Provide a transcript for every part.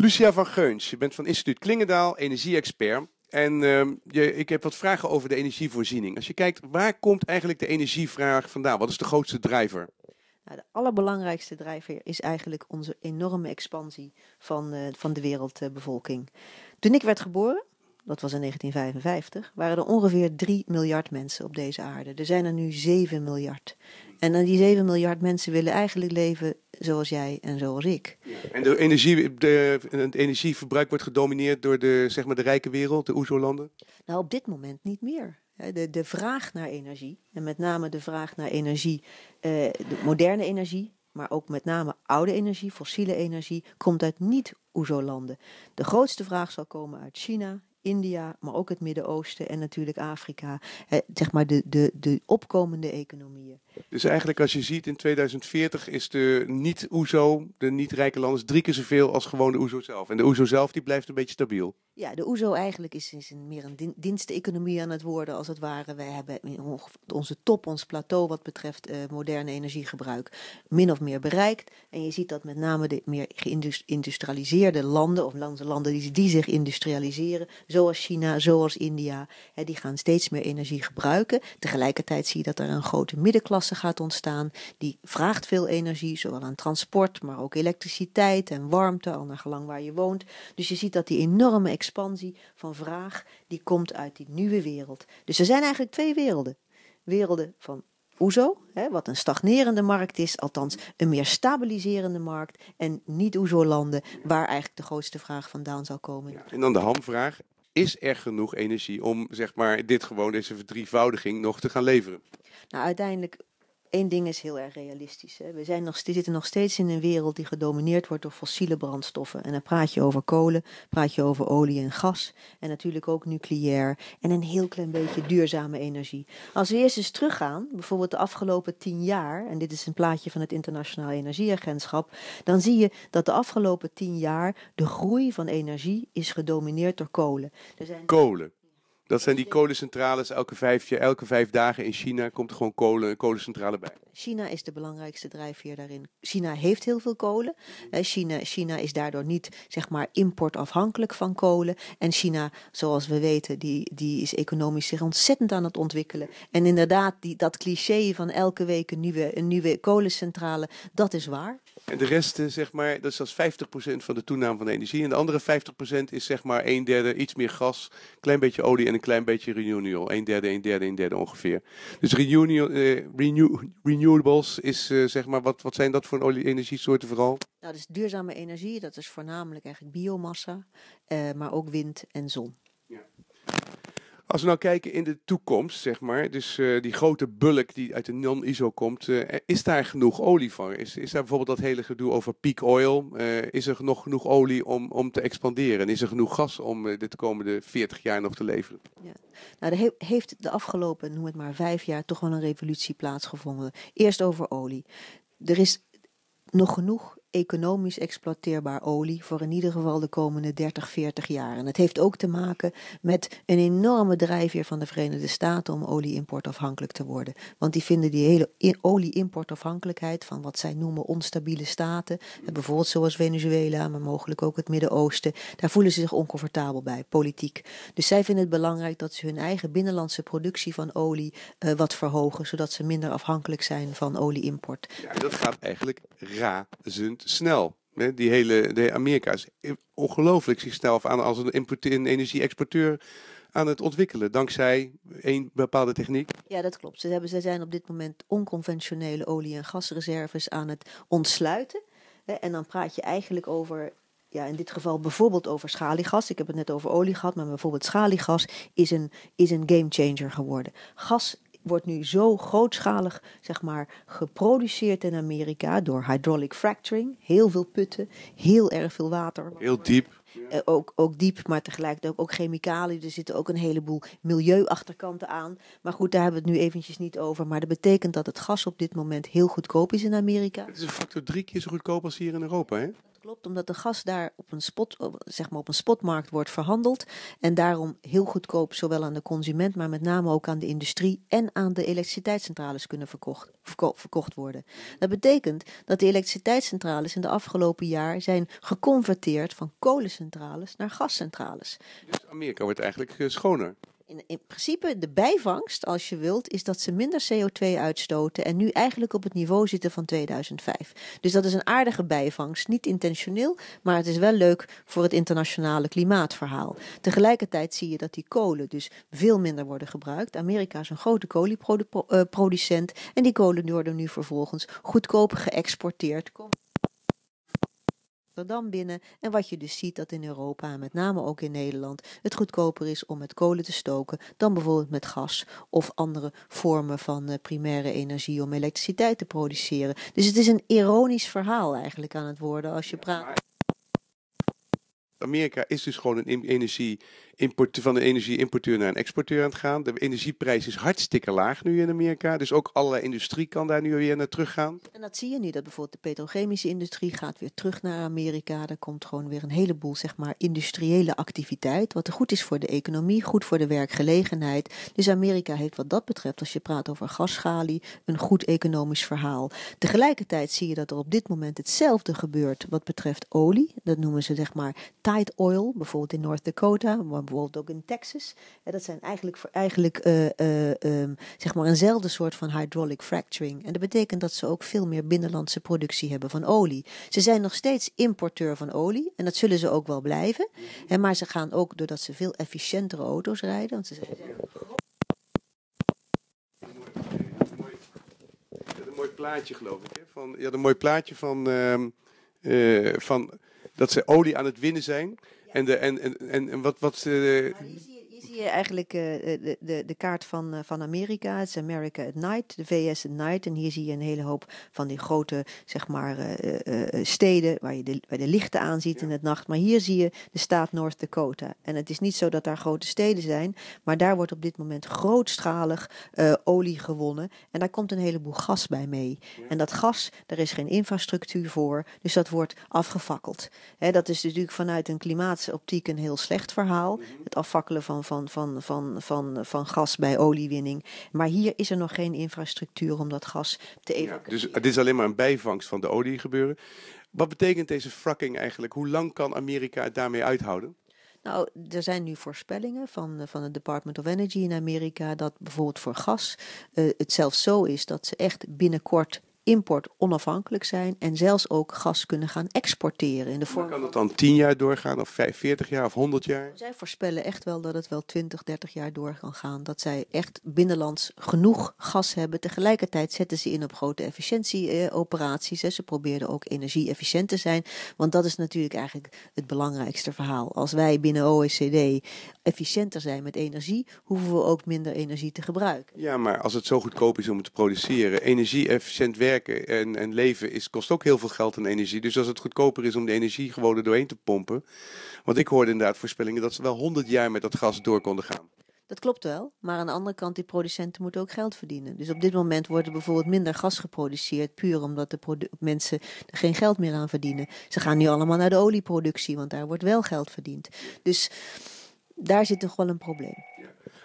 Lucia van Geuns, je bent van Instituut Klingendaal, energie-expert. En ehm, je, ik heb wat vragen over de energievoorziening. Als je kijkt, waar komt eigenlijk de energievraag vandaan? Wat is de grootste drijver? Nou, de allerbelangrijkste drijver is eigenlijk onze enorme expansie van, eh, van de wereldbevolking. Toen ik werd geboren, dat was in 1955, waren er ongeveer 3 miljard mensen op deze aarde. Er zijn er nu 7 miljard. En dan die 7 miljard mensen willen eigenlijk leven zoals jij en zoals ik. En de energie, de, het energieverbruik wordt gedomineerd door de, zeg maar, de rijke wereld, de OESO-landen? Nou, op dit moment niet meer. De, de vraag naar energie, en met name de vraag naar energie, eh, de moderne energie, maar ook met name oude energie, fossiele energie, komt uit niet-OESO-landen. De grootste vraag zal komen uit China, India, maar ook het Midden-Oosten en natuurlijk Afrika. zeg maar de, de, de opkomende economieën. Dus eigenlijk als je ziet in 2040 is de niet Oezo, de niet-rijke landen, drie keer zoveel als gewoon de OESO zelf. En de Oezo zelf die blijft een beetje stabiel. Ja, de OESO eigenlijk is, is een, meer een diensteconomie aan het worden als het ware. Wij hebben onze top, ons plateau wat betreft eh, moderne energiegebruik min of meer bereikt. En je ziet dat met name de meer geïndustrialiseerde landen of landen die zich industrialiseren, zoals China, zoals India. Hè, die gaan steeds meer energie gebruiken. Tegelijkertijd zie je dat er een grote middenklasse gaat ontstaan. Die vraagt veel energie, zowel aan transport, maar ook elektriciteit en warmte, al naar gelang waar je woont. Dus je ziet dat die enorme expansie van vraag, die komt uit die nieuwe wereld. Dus er zijn eigenlijk twee werelden. Werelden van OESO, wat een stagnerende markt is, althans een meer stabiliserende markt, en niet-OESO-landen, waar eigenlijk de grootste vraag vandaan zou komen. en dan de hamvraag is er genoeg energie om zeg maar, dit gewoon, deze verdrievoudiging nog te gaan leveren? Nou, uiteindelijk Eén ding is heel erg realistisch. Hè. We zijn nog, zitten nog steeds in een wereld die gedomineerd wordt door fossiele brandstoffen. En dan praat je over kolen, praat je over olie en gas. En natuurlijk ook nucleair. En een heel klein beetje duurzame energie. Als we eerst eens teruggaan, bijvoorbeeld de afgelopen tien jaar. En dit is een plaatje van het Internationaal Energieagentschap. Dan zie je dat de afgelopen tien jaar de groei van energie is gedomineerd door kolen. Er zijn... Kolen. Dat zijn die kolencentrales elke vijf, elke vijf dagen in China komt er gewoon kolen, kolencentrale bij. China is de belangrijkste drijfveer daarin. China heeft heel veel kolen. China, China is daardoor niet zeg maar, importafhankelijk van kolen. En China, zoals we weten, die, die is economisch zich ontzettend aan het ontwikkelen. En inderdaad, die, dat cliché van elke week een nieuwe, een nieuwe kolencentrale, dat is waar. En de rest, eh, zeg maar, dat is als 50% van de toename van de energie. En de andere 50% is zeg maar een derde, iets meer gas, een klein beetje olie en een klein beetje renewable. Een derde, een derde, een derde ongeveer. Dus renew, eh, renewables is eh, zeg maar, wat, wat zijn dat voor olie energiesoorten vooral? Nou, dus duurzame energie, dat is voornamelijk eigenlijk biomassa, maar ook wind en zon. Ja. Als we nou kijken in de toekomst, zeg maar, dus eh, die grote bulk die uit de non-ISO komt, eh, is daar genoeg olie van? Is, is daar bijvoorbeeld dat hele gedoe over peak oil? Eh, is er nog genoeg olie om, om te expanderen? En is er genoeg gas om dit de komende 40 jaar nog te leveren? Ja. Nou, er heeft de afgelopen, noem het maar, vijf jaar toch wel een revolutie plaatsgevonden. Eerst over olie. Er is nog genoeg economisch exploiteerbaar olie voor in ieder geval de komende 30, 40 jaar. En het heeft ook te maken met een enorme drijfveer van de Verenigde Staten om olieimportafhankelijk te worden. Want die vinden die hele olieimportafhankelijkheid van wat zij noemen onstabiele staten, bijvoorbeeld zoals Venezuela, maar mogelijk ook het Midden-Oosten, daar voelen ze zich oncomfortabel bij, politiek. Dus zij vinden het belangrijk dat ze hun eigen binnenlandse productie van olie eh, wat verhogen, zodat ze minder afhankelijk zijn van olieimport. Ja, dat gaat eigenlijk razend snel. Die hele de Amerika is ongelooflijk zichzelf aan als een, een energie-exporteur aan het ontwikkelen, dankzij een bepaalde techniek. Ja, dat klopt. Ze, hebben, ze zijn op dit moment onconventionele olie- en gasreserves aan het ontsluiten. En dan praat je eigenlijk over ja, in dit geval bijvoorbeeld over schaliegas. Ik heb het net over olie gehad, maar bijvoorbeeld schaliegas is een, is een gamechanger geworden. Gas wordt nu zo grootschalig zeg maar, geproduceerd in Amerika door hydraulic fracturing. Heel veel putten, heel erg veel water. Heel diep. Eh, ook, ook diep, maar tegelijkertijd ook, ook chemicaliën. Er zitten ook een heleboel milieuachterkanten aan. Maar goed, daar hebben we het nu eventjes niet over. Maar dat betekent dat het gas op dit moment heel goedkoop is in Amerika. Het is een factor drie keer zo goedkoop als hier in Europa, hè? klopt, omdat de gas daar op een, spot, zeg maar op een spotmarkt wordt verhandeld en daarom heel goedkoop zowel aan de consument, maar met name ook aan de industrie en aan de elektriciteitscentrales kunnen verkocht, verkocht worden. Dat betekent dat de elektriciteitscentrales in de afgelopen jaar zijn geconverteerd van kolencentrales naar gascentrales. Dus Amerika wordt eigenlijk eh, schoner in, principe de bijvangst, als je wilt, is dat ze minder CO2 uitstoten en nu eigenlijk op het niveau zitten van 2005. Dus dat is een aardige bijvangst, niet intentioneel, maar het is wel leuk voor het internationale klimaatverhaal. Tegelijkertijd zie je dat die kolen dus veel minder worden gebruikt. Amerika is een grote kolieproducent eh, en die kolen worden nu vervolgens goedkoop geëxporteerd dan binnen. En wat je dus ziet dat in Europa, met name ook in Nederland, het goedkoper is om met kolen te stoken dan bijvoorbeeld met gas of andere vormen van eh, primaire energie om elektriciteit te produceren. Dus het is een ironisch verhaal eigenlijk aan het worden als je praat. Amerika is dus gewoon een energie import, van de energie-importeur naar een exporteur aan het gaan. De energieprijs is hartstikke laag nu in Amerika. Dus ook allerlei industrie kan daar nu weer naar terug gaan. En dat zie je nu, dat bijvoorbeeld de petrochemische industrie gaat weer terug naar Amerika. Er komt gewoon weer een heleboel zeg maar, industriële activiteit. Wat goed is voor de economie, goed voor de werkgelegenheid. Dus Amerika heeft wat dat betreft, als je praat over gaschalie, een goed economisch verhaal. Tegelijkertijd zie je dat er op dit moment hetzelfde gebeurt wat betreft olie. Dat noemen ze zeg maar tight oil, bijvoorbeeld in North Dakota bijvoorbeeld ook in Texas. dat zijn eigenlijk, eigenlijk eh, eh, ehm, zeg maar eenzelfde soort van hydraulic fracturing. En dat betekent dat ze ook veel meer binnenlandse productie hebben van olie. Ze zijn nog steeds importeur van olie en dat zullen ze ook wel blijven. maar ze gaan ook, doordat ze veel efficiëntere auto's rijden, want ze een mooi plaatje, geloof ik. Hè? Van, een mooi plaatje van, ehm, eh, van dat ze olie aan het winnen zijn. En, de, en, en, en wat, wat, uh, hier zie je eigenlijk eh, de, de, de, kaart van, eh, van Amerika. Het is America at Night, de VS at Night. En hier zie je een hele hoop van die grote zeg maar, eh, steden waar je de, de lichten aan ziet in het nacht. Maar hier zie je de staat North Dakota. En het is niet zo dat daar grote steden zijn, maar daar wordt op dit moment grootschalig olie gewonnen. En daar komt een heleboel gas bij mee. En dat gas, daar is geen infrastructuur voor, dus dat wordt afgefakkeld. dat is natuurlijk vanuit een klimaatoptiek een heel slecht verhaal. Mhm. Het afvakkelen van van, van, van, van, van gas bij oliewinning. Maar hier is er nog geen infrastructuur om dat gas te evacueren. dus het is alleen maar een bijvangst van de olie gebeuren. Wat betekent deze fracking eigenlijk? Hoe lang kan Amerika het daarmee uithouden? Nou, er zijn nu voorspellingen van, eh, van het Department of Energy in Amerika dat bijvoorbeeld voor gas eh, het zelfs zo is dat ze echt binnenkort import onafhankelijk zijn en zelfs ook gas kunnen gaan exporteren. In de vorm... kan dat dan 10 jaar doorgaan of 45 jaar of 100 jaar? Zij voorspellen echt wel dat het wel 20, 30 jaar door kan gaan. Dat zij echt binnenlands genoeg gas hebben. Tegelijkertijd zetten ze in op grote efficiëntieoperaties. Ze probeerden ook energie-efficiënt te zijn. Want dat is natuurlijk eigenlijk het belangrijkste verhaal. Als wij binnen OECD efficiënter zijn met energie, hoeven we ook minder energie te gebruiken. Ja, maar als het zo goedkoop is om het te produceren, energie-efficiënt werken en, en leven is, kost ook heel veel geld en energie. Dus als het goedkoper is om de energie gewoon er doorheen te pompen. Want ik hoorde inderdaad voorspellingen dat ze wel 100 jaar met dat gas door konden gaan. Dat klopt wel, maar aan de andere kant, die producenten moeten ook geld verdienen. Dus op dit moment wordt er bijvoorbeeld minder gas geproduceerd, puur omdat de mensen er geen geld meer aan verdienen. Ze gaan nu allemaal naar de olieproductie, want daar wordt wel geld verdiend. Dus daar zit toch wel een probleem.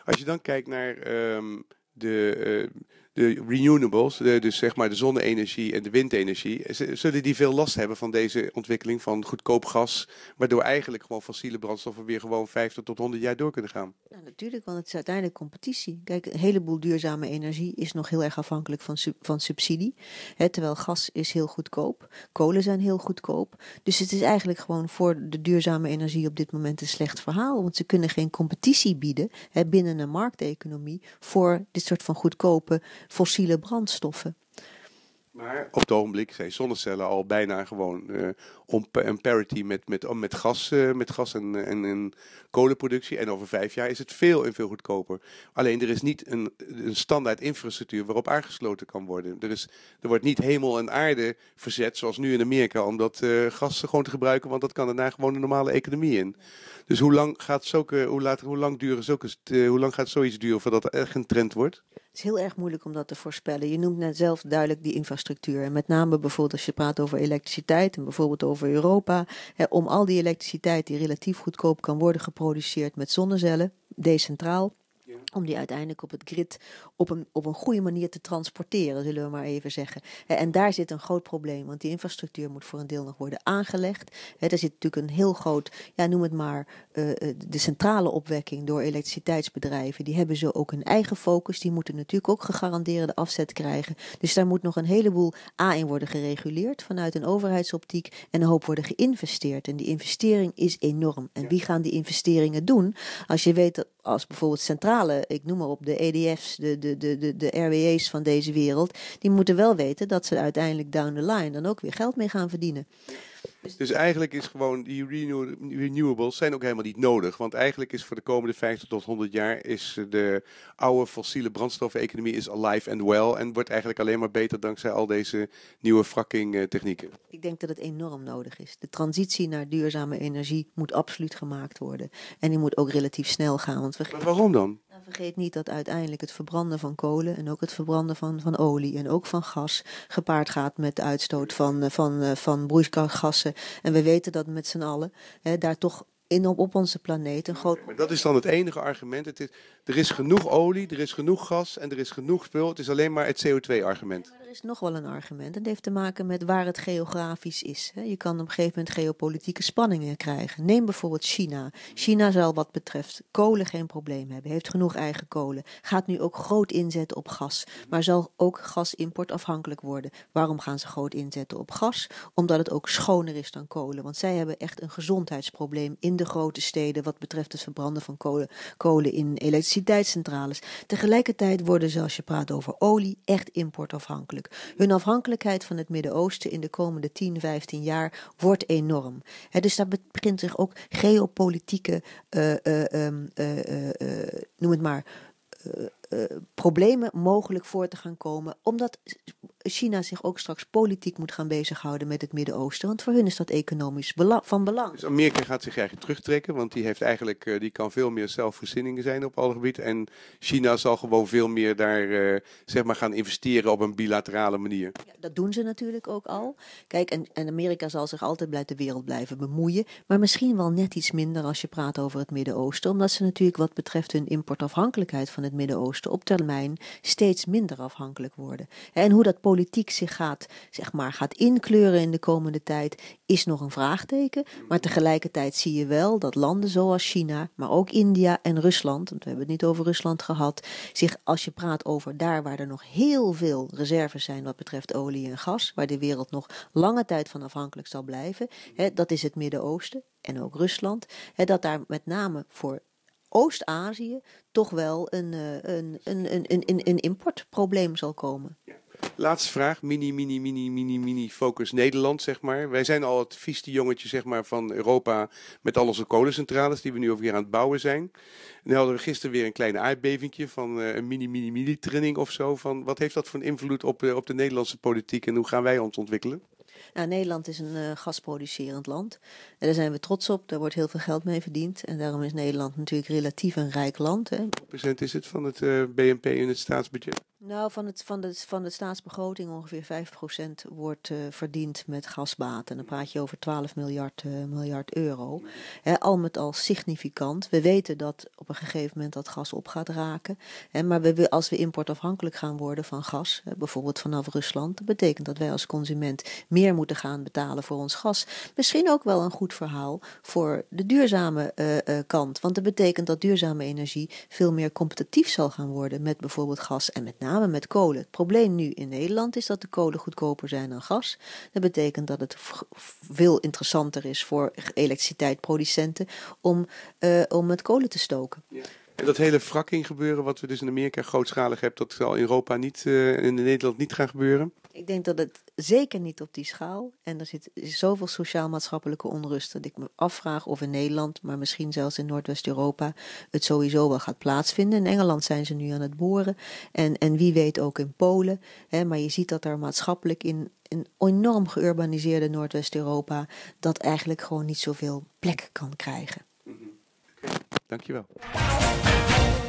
Als je dan kijkt naar ehm, de. Eh, de renewables, de, dus zeg maar de zonne-energie en de windenergie, zullen die veel last hebben van deze ontwikkeling van goedkoop gas, waardoor eigenlijk gewoon fossiele brandstoffen weer gewoon 50 tot 100 jaar door kunnen gaan? Nou, natuurlijk, want het is uiteindelijk competitie. Kijk, een heleboel duurzame energie is nog heel erg afhankelijk van, van subsidie, hè, terwijl gas is heel goedkoop, kolen zijn heel goedkoop. Dus het is eigenlijk gewoon voor de duurzame energie op dit moment een slecht verhaal, want ze kunnen geen competitie bieden hè, binnen een markteconomie voor dit soort van goedkope fossiele brandstoffen. Maar op het ogenblik zijn zonnecellen al bijna gewoon uh, om een parity met, met, oh, met gas, eh, met gas en, en, en, kolenproductie. En over vijf jaar is het veel en veel goedkoper. Alleen er is niet een, een standaard infrastructuur waarop aangesloten kan worden. Er, is, er wordt niet hemel en aarde verzet zoals nu in Amerika om dat eh, gas gewoon te gebruiken. Want dat kan daarna gewoon een normale economie in. Dus hoe lang, gaat zulke, hoe, later, hoe, lang duren zulke, eh, hoe lang gaat zoiets duren voordat er echt een trend wordt? Het is heel erg moeilijk om dat te voorspellen. Je noemt net zelf duidelijk die infrastructuur. En met name bijvoorbeeld als je praat over elektriciteit en bijvoorbeeld over Europa. Hè, om al die elektriciteit die relatief goedkoop kan worden geproduceerd met zonnecellen, decentraal om die uiteindelijk op het grid op een, op een goede manier te transporteren, zullen we maar even zeggen. En daar zit een groot probleem, want die infrastructuur moet voor een deel nog worden aangelegd. Er zit natuurlijk een heel groot, ja, noem het maar, eh, eh, de centrale opwekking door elektriciteitsbedrijven. Die hebben zo ook hun eigen focus, die moeten natuurlijk ook gegarandeerde afzet krijgen. Dus daar moet nog een heleboel A in worden gereguleerd vanuit een overheidsoptiek en een hoop worden geïnvesteerd. En die investering is enorm. En wie gaan die investeringen doen als je weet dat als bijvoorbeeld centrale eh, ik noem maar op, de EDF's, de, de, de, de, de RWE's van deze wereld, die moeten wel weten dat ze uiteindelijk down the line dan ook weer geld mee gaan verdienen. Dus eigenlijk is gewoon die renewables zijn ook helemaal niet nodig. Want eigenlijk is voor de komende 50 tot 100 jaar is de oude fossiele brandstofeconomie is alive and well. En wordt eigenlijk alleen maar beter dankzij al deze nieuwe fracking eh, technieken. Ik denk dat het enorm nodig is. De transitie naar duurzame energie moet absoluut gemaakt worden. En die moet ook relatief snel gaan. Want we... Maar waarom dan? Nou, vergeet niet dat uiteindelijk het verbranden van kolen en ook het verbranden van, van olie en ook van gas gepaard gaat met de uitstoot van, eh, van, eh, van broeikasgassen. En we weten dat met z'n allen hè, daar toch in op, onze planeet. Een groot... Maar dat is dan het enige argument. Het is, er is genoeg olie, er is genoeg gas en er is genoeg spul. Het is alleen maar het CO2-argument. Ja, er is nog wel een argument. Dat heeft te maken met waar het geografisch is. Je kan op een gegeven moment geopolitieke spanningen krijgen. Neem bijvoorbeeld China. China zal wat betreft kolen geen probleem hebben. Heeft genoeg eigen kolen. Gaat nu ook groot inzetten op gas. Maar zal ook gasimport afhankelijk worden. Waarom gaan ze groot inzetten op gas? Omdat het ook schoner is dan kolen. Want zij hebben echt een gezondheidsprobleem in de grote steden wat betreft het verbranden van kolen, kolen in elektriciteitscentrales. Tegelijkertijd worden ze, als je praat over olie, echt importafhankelijk. Hun afhankelijkheid van het Midden-Oosten in de komende 10, 15 jaar wordt enorm. He, dus daar begint zich ook geopolitieke, eh, eh, ehm, eh, noem het maar, problemen mogelijk voor te gaan komen, omdat China zich ook straks politiek moet gaan bezighouden met het Midden-Oosten. Want voor hun is dat economisch van belang. Dus Amerika gaat zich eigenlijk terugtrekken, want die, heeft eigenlijk, eh, die kan veel meer zelfvoorzieningen zijn op alle gebieden. En China zal gewoon veel meer daar eh, zeg maar gaan investeren op een bilaterale manier. Ja, dat doen ze natuurlijk ook al. Kijk, en, en Amerika zal zich altijd blijven de wereld blijven bemoeien. Maar misschien wel net iets minder als je praat over het Midden-Oosten. Omdat ze natuurlijk wat betreft hun importafhankelijkheid van het Midden-Oosten op termijn steeds minder afhankelijk worden. En hoe dat politiek politiek zich gaat, zeg maar, gaat inkleuren in de komende tijd, is nog een vraagteken. Maar tegelijkertijd zie je wel dat landen zoals China, maar ook India en Rusland, want we hebben het niet over Rusland gehad, zich als je praat over daar waar er nog heel veel reserves zijn wat betreft olie en gas, waar de wereld nog lange tijd van afhankelijk zal blijven, hè, dat is het Midden-Oosten en ook Rusland, hè, dat daar met name voor Oost-Azië toch wel een, eh, een, een, een, een, een importprobleem zal komen. Laatste vraag. Mini, mini, mini, mini, mini focus Nederland, zeg maar. Wij zijn al het vieste jongetje zeg maar, van Europa met al onze kolencentrales die we nu alweer aan het bouwen zijn. En dan hadden we gisteren weer een kleine aardbevingje van eh, een mini, mini, mini trilling of zo. Van, wat heeft dat voor een invloed op, eh, op de Nederlandse politiek en hoe gaan wij ons ontwikkelen? Nou, Nederland is een eh, gasproducerend land. En daar zijn we trots op. Daar wordt heel veel geld mee verdiend. En daarom is Nederland natuurlijk relatief een rijk land. Hè. Hoeveel procent is het van het BNP in het staatsbudget? Nou, van, het, van, de, van de staatsbegroting ongeveer 5% wordt uh, verdiend met gasbaten. En dan praat je over 12 miljard, eh, miljard euro. al met al significant. We weten dat op een gegeven moment dat gas op gaat raken. maar we, als we importafhankelijk gaan worden van gas, bijvoorbeeld vanaf Rusland, dat betekent dat wij als consument meer moeten gaan betalen voor ons gas. Misschien ook wel een goed verhaal voor de duurzame eh, kant. Want dat betekent dat duurzame energie veel meer competitief zal gaan worden met bijvoorbeeld gas en met name met kolen. Het probleem nu in Nederland is dat de kolen goedkoper zijn dan gas. Dat betekent dat het veel interessanter is voor elektriciteitsproducenten om, eh, om met kolen te stoken. Ja. Dat hele fracking gebeuren, wat we dus in Amerika grootschalig hebben, dat zal in Europa niet, uh, in Nederland niet gaan gebeuren? Ik denk dat het zeker niet op die schaal. En er zit zoveel sociaal-maatschappelijke onrust dat ik me afvraag of in Nederland, maar misschien zelfs in Noordwest-Europa, het sowieso wel gaat plaatsvinden. In Engeland zijn ze nu aan het boren en, en wie weet ook in Polen. Hè, maar je ziet dat er maatschappelijk in een enorm geurbaniseerde Noordwest-Europa dat eigenlijk gewoon niet zoveel plek kan krijgen. Mm Dankjewel.